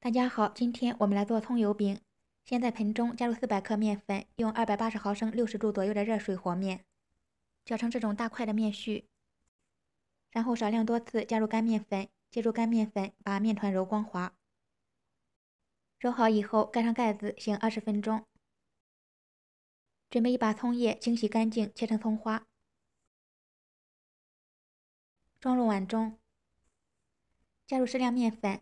大家好，今天我们来做葱油饼。先在盆中加入四百克面粉，用二百八十毫升六十度左右的热水和面，搅成这种大块的面絮。然后少量多次加入干面粉，借助干面粉把面团揉光滑。揉好以后盖上盖子醒二十分钟。准备一把葱叶，清洗干净切成葱花，装入碗中，加入适量面粉。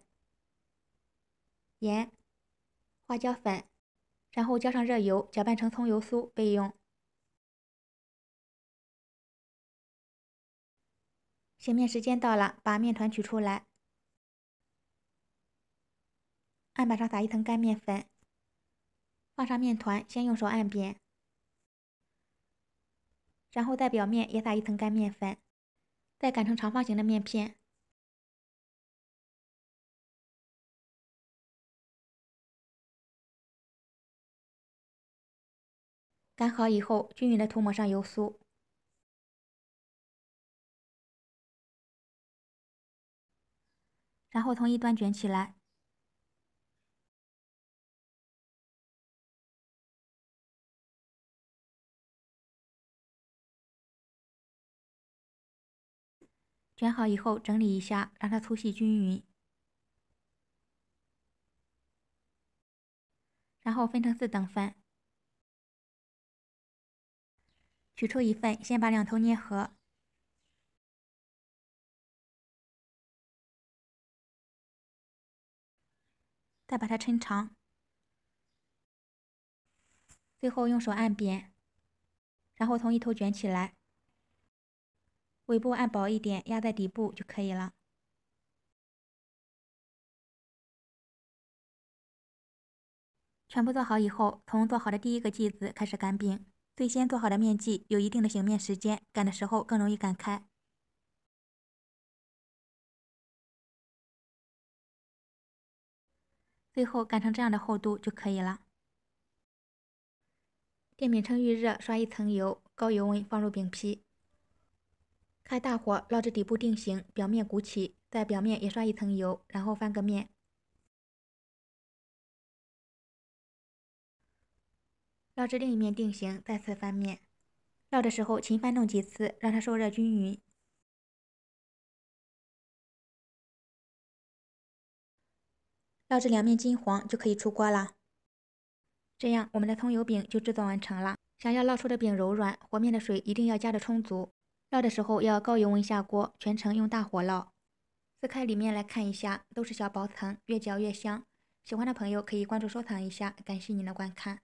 盐、花椒粉，然后浇上热油，搅拌成葱油酥备用。醒面时间到了，把面团取出来，案板上撒一层干面粉，放上面团，先用手按扁，然后在表面也撒一层干面粉，再擀成长方形的面片。擀好以后，均匀的涂抹上油酥，然后从一端卷起来。卷好以后，整理一下，让它粗细均匀，然后分成四等份。取出一份，先把两头捏合，再把它抻长，最后用手按扁，然后从一头卷起来，尾部按薄一点，压在底部就可以了。全部做好以后，从做好的第一个剂子开始擀饼。最先做好的面剂有一定的醒面时间，擀的时候更容易擀开。最后擀成这样的厚度就可以了。电饼铛预热，刷一层油，高油温放入饼皮，开大火烙至底部定型，表面鼓起，在表面也刷一层油，然后翻个面。烙至另一面定型，再次翻面。烙的时候勤翻动几次，让它受热均匀。烙至两面金黄就可以出锅了。这样我们的葱油饼就制作完成了。想要烙出的饼柔软，和面的水一定要加的充足。烙的时候要高油温下锅，全程用大火烙。撕开里面来看一下，都是小薄层，越嚼越香。喜欢的朋友可以关注收藏一下，感谢您的观看。